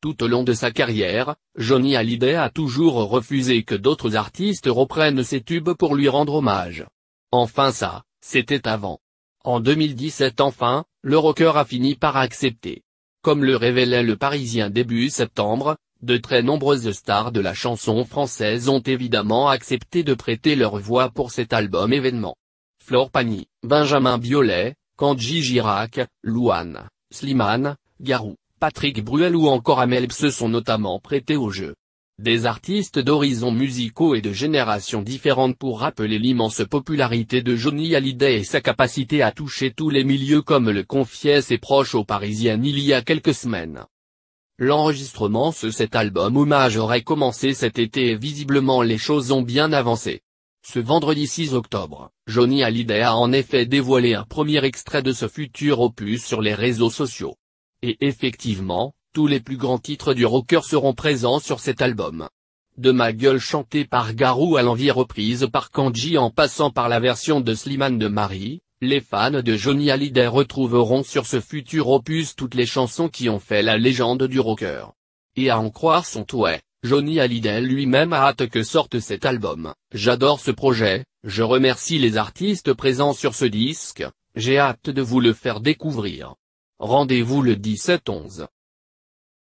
Tout au long de sa carrière, Johnny Hallyday a toujours refusé que d'autres artistes reprennent ses tubes pour lui rendre hommage. Enfin ça, c'était avant. En 2017 enfin, le rocker a fini par accepter. Comme le révélait le Parisien début septembre, de très nombreuses stars de la chanson française ont évidemment accepté de prêter leur voix pour cet album événement. Flore Pagny, Benjamin Biolay, Kanji Girac, Louane, Slimane, Garou. Patrick Bruel ou encore Amel se sont notamment prêtés au jeu. Des artistes d'horizons musicaux et de générations différentes pour rappeler l'immense popularité de Johnny Hallyday et sa capacité à toucher tous les milieux comme le confiaient ses proches aux Parisiennes il y a quelques semaines. L'enregistrement de cet album hommage aurait commencé cet été et visiblement les choses ont bien avancé. Ce vendredi 6 octobre, Johnny Hallyday a en effet dévoilé un premier extrait de ce futur opus sur les réseaux sociaux. Et effectivement, tous les plus grands titres du rocker seront présents sur cet album. De ma gueule chantée par Garou à l'envie reprise par Kanji en passant par la version de Slimane de Marie, les fans de Johnny Hallyday retrouveront sur ce futur opus toutes les chansons qui ont fait la légende du rocker. Et à en croire son toit, Johnny Hallyday lui-même a hâte que sorte cet album, j'adore ce projet, je remercie les artistes présents sur ce disque, j'ai hâte de vous le faire découvrir. Rendez-vous le 17-11.